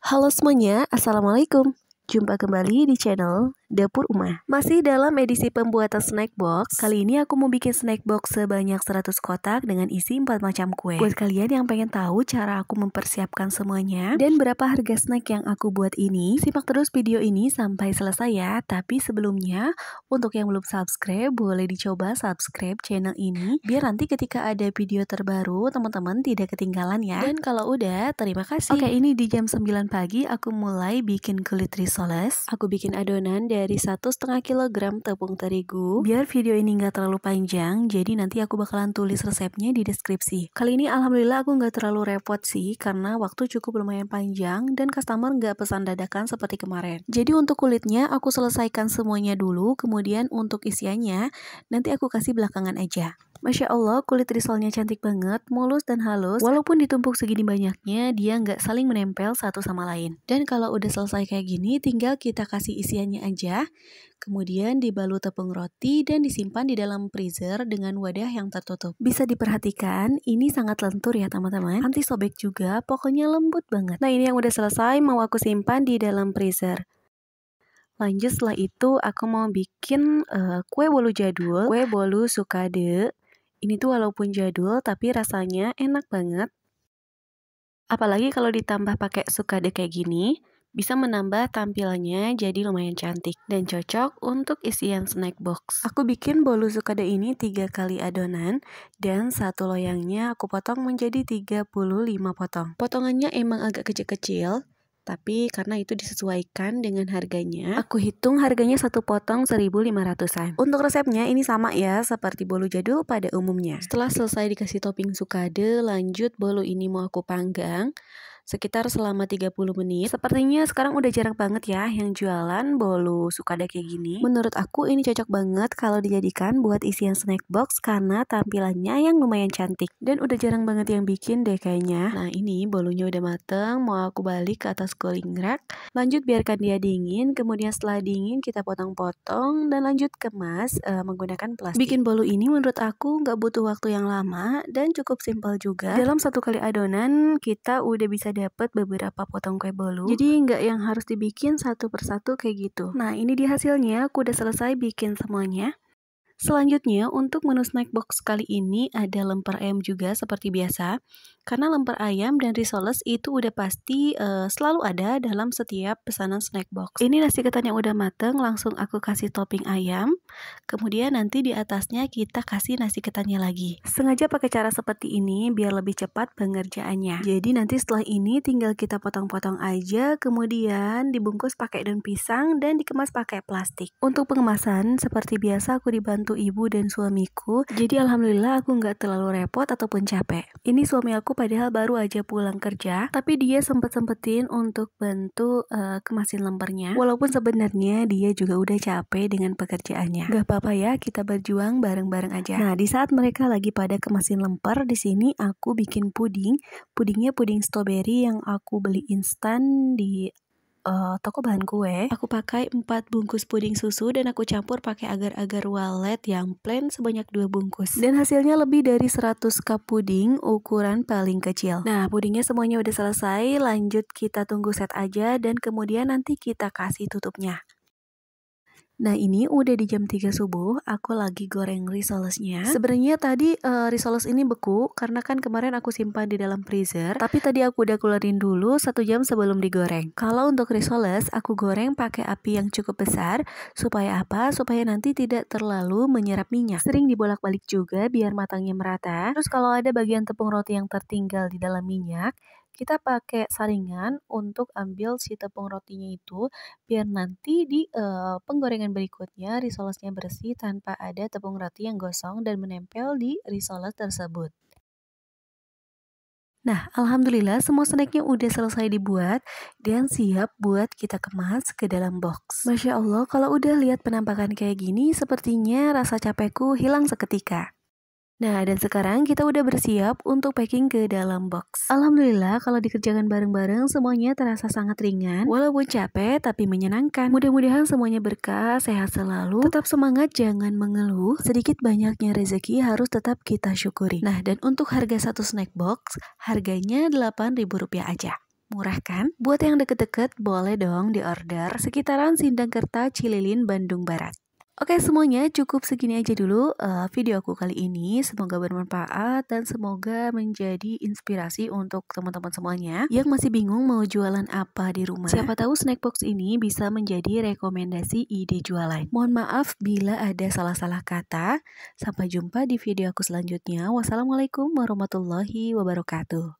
Halo semuanya, Assalamualaikum. Jumpa kembali di channel dapur rumah Masih dalam edisi pembuatan snack box, kali ini aku mau bikin snack box sebanyak 100 kotak dengan isi 4 macam kue. Buat kalian yang pengen tahu cara aku mempersiapkan semuanya dan berapa harga snack yang aku buat ini, simak terus video ini sampai selesai ya. Tapi sebelumnya, untuk yang belum subscribe, boleh dicoba subscribe channel ini biar nanti ketika ada video terbaru, teman-teman tidak ketinggalan ya. Dan kalau udah, terima kasih. Oke, ini di jam 9 pagi aku mulai bikin kulit risoles. Aku bikin adonan dan dari satu setengah kilogram tepung terigu. Biar video ini nggak terlalu panjang, jadi nanti aku bakalan tulis resepnya di deskripsi. Kali ini alhamdulillah aku nggak terlalu repot sih, karena waktu cukup lumayan panjang dan customer nggak pesan dadakan seperti kemarin. Jadi untuk kulitnya aku selesaikan semuanya dulu, kemudian untuk isiannya nanti aku kasih belakangan aja. Masya Allah, kulit risolnya cantik banget, mulus dan halus. Walaupun ditumpuk segini banyaknya, dia nggak saling menempel satu sama lain. Dan kalau udah selesai kayak gini, tinggal kita kasih isiannya aja. Kemudian dibalut tepung roti dan disimpan di dalam freezer dengan wadah yang tertutup. Bisa diperhatikan, ini sangat lentur ya teman-teman. Anti sobek juga, pokoknya lembut banget. Nah ini yang udah selesai, mau aku simpan di dalam freezer. Lanjut setelah itu aku mau bikin uh, kue bolu jadul, kue bolu sukade ini tuh walaupun jadul, tapi rasanya enak banget. Apalagi kalau ditambah pakai sukade kayak gini, bisa menambah tampilannya jadi lumayan cantik dan cocok untuk isian snack box. Aku bikin bolu sukade ini tiga kali adonan dan satu loyangnya aku potong menjadi 35 potong. Potongannya emang agak kecil-kecil tapi karena itu disesuaikan dengan harganya. Aku hitung harganya satu potong 1500-an. Untuk resepnya ini sama ya seperti bolu jadul pada umumnya. Setelah selesai dikasih topping sukade, lanjut bolu ini mau aku panggang sekitar selama 30 menit. Sepertinya sekarang udah jarang banget ya yang jualan bolu sukada kayak gini. Menurut aku ini cocok banget kalau dijadikan buat isian snack box karena tampilannya yang lumayan cantik. Dan udah jarang banget yang bikin deh kayaknya. Nah ini bolunya udah mateng, mau aku balik ke atas cooling rack. Lanjut biarkan dia dingin, kemudian setelah dingin kita potong-potong dan lanjut kemas uh, menggunakan plastik. Bikin bolu ini menurut aku nggak butuh waktu yang lama dan cukup simpel juga. Dalam satu kali adonan kita udah bisa bisa dapat beberapa potong kue bolu. Jadi nggak yang harus dibikin satu persatu kayak gitu. Nah ini dia hasilnya, aku udah selesai bikin semuanya. Selanjutnya, untuk menu snack box kali ini ada lemper ayam juga seperti biasa. Karena lemper ayam dan risoles itu udah pasti uh, selalu ada dalam setiap pesanan snack box. Ini nasi ketan yang udah mateng, langsung aku kasih topping ayam. Kemudian nanti di atasnya kita kasih nasi ketannya lagi. Sengaja pakai cara seperti ini biar lebih cepat pengerjaannya. Jadi nanti setelah ini tinggal kita potong-potong aja, kemudian dibungkus pakai daun pisang dan dikemas pakai plastik. Untuk pengemasan, seperti biasa aku dibantu membantu ibu dan suamiku. Jadi alhamdulillah aku nggak terlalu repot ataupun capek. Ini suami aku padahal baru aja pulang kerja, tapi dia sempet-sempetin untuk bantu uh, kemasin lempernya. Walaupun sebenarnya dia juga udah capek dengan pekerjaannya. Gak apa-apa ya, kita berjuang bareng-bareng aja. Nah, di saat mereka lagi pada kemasin lempar di sini aku bikin puding. Pudingnya puding strawberry yang aku beli instan di uh, toko bahan kue. Aku pakai 4 bungkus puding susu dan aku campur pakai agar-agar walet yang plain sebanyak 2 bungkus. Dan hasilnya lebih dari 100 cup puding ukuran paling kecil. Nah, pudingnya semuanya udah selesai, lanjut kita tunggu set aja dan kemudian nanti kita kasih tutupnya. Nah ini udah di jam 3 subuh, aku lagi goreng risolesnya. Sebenarnya tadi uh, risoles ini beku karena kan kemarin aku simpan di dalam freezer. Tapi tadi aku udah keluarin dulu satu jam sebelum digoreng. Kalau untuk risoles, aku goreng pakai api yang cukup besar. Supaya apa? Supaya nanti tidak terlalu menyerap minyak. Sering dibolak-balik juga biar matangnya merata. Terus kalau ada bagian tepung roti yang tertinggal di dalam minyak, kita pakai saringan untuk ambil si tepung rotinya itu biar nanti di uh, penggorengan berikutnya risolesnya bersih tanpa ada tepung roti yang gosong dan menempel di risoles tersebut. Nah, alhamdulillah semua snacknya udah selesai dibuat dan siap buat kita kemas ke dalam box. Masya Allah, kalau udah lihat penampakan kayak gini, sepertinya rasa capekku hilang seketika. Nah, dan sekarang kita udah bersiap untuk packing ke dalam box. Alhamdulillah kalau dikerjakan bareng-bareng semuanya terasa sangat ringan, walaupun capek tapi menyenangkan. Mudah-mudahan semuanya berkah, sehat selalu, tetap semangat jangan mengeluh, sedikit banyaknya rezeki harus tetap kita syukuri. Nah, dan untuk harga satu snack box, harganya Rp8.000 aja. Murah kan? Buat yang deket-deket boleh dong diorder sekitaran Sindangkerta, Cililin, Bandung Barat. Oke semuanya cukup segini aja dulu uh, video aku kali ini Semoga bermanfaat dan semoga menjadi inspirasi untuk teman-teman semuanya Yang masih bingung mau jualan apa di rumah Siapa tahu snack box ini bisa menjadi rekomendasi ide jualan Mohon maaf bila ada salah-salah kata Sampai jumpa di video aku selanjutnya Wassalamualaikum warahmatullahi wabarakatuh